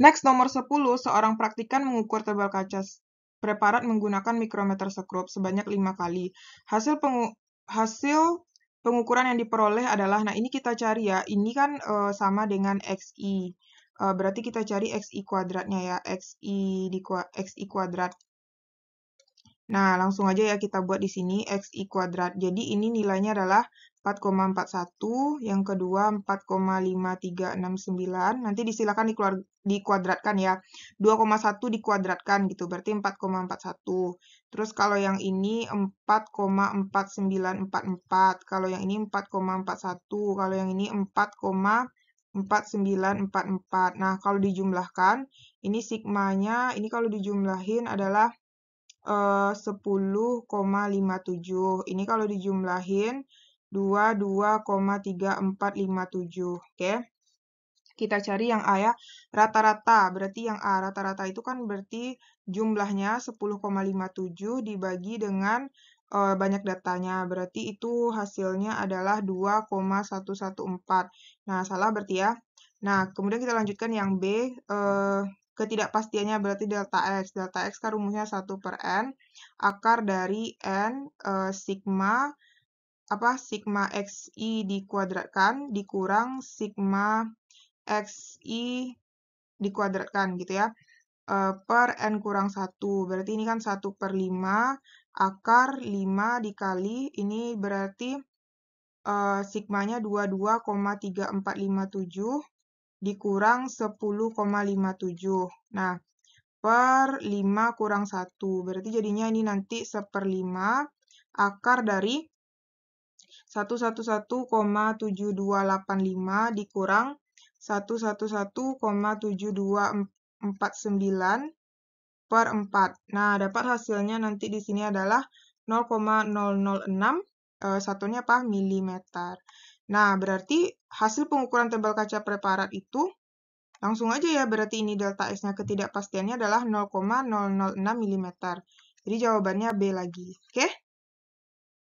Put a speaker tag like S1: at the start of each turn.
S1: Next, nomor 10, seorang praktikan mengukur tebal kaca preparat menggunakan mikrometer sekrup sebanyak lima kali. Hasil pengu hasil pengukuran yang diperoleh adalah, nah ini kita cari ya, ini kan e, sama dengan XI. E, berarti kita cari XI kuadratnya ya, XI, di, XI kuadrat. Nah, langsung aja ya kita buat di sini xi kuadrat. Jadi ini nilainya adalah 4,41, yang kedua 4,5369. Nanti disilakan dikeluar, dikuadratkan ya. 2,1 dikuadratkan gitu, berarti 4,41. Terus kalau yang ini 4,4944, kalau yang ini 4,41, kalau yang ini 4, 4944. Nah, kalau dijumlahkan, ini sigmanya, ini kalau dijumlahin adalah Eh, uh, 10,57. Ini kalau dijumlahin 22,3457, oke. Okay? Kita cari yang A ya, rata-rata. Berarti yang A rata-rata itu kan berarti jumlahnya 10,57 dibagi dengan eh, banyak datanya. Berarti itu hasilnya adalah 2,114. Nah, salah berarti ya. Nah, kemudian kita lanjutkan yang B. Uh, ketidakpastiannya berarti delta X. Delta X kan rumusnya 1 per N, akar dari N e, sigma, apa, sigma XI dikuadratkan, dikurang sigma XI dikuadratkan gitu ya, e, per N kurang satu Berarti ini kan satu per lima akar 5 dikali, ini berarti e, sigmanya tujuh dikurang 10,57. Nah, per 5 kurang 1. Berarti jadinya ini nanti 1/5 akar dari 111,7285 dikurang 111,7249 per 4. Nah, dapat hasilnya nanti di sini adalah 0,006 eh, satunya apa? milimeter. Nah, berarti hasil pengukuran tebal kaca preparat itu Langsung aja ya, berarti ini delta S-nya ketidakpastiannya adalah 0,006 mm. Jadi jawabannya B lagi, oke? Okay?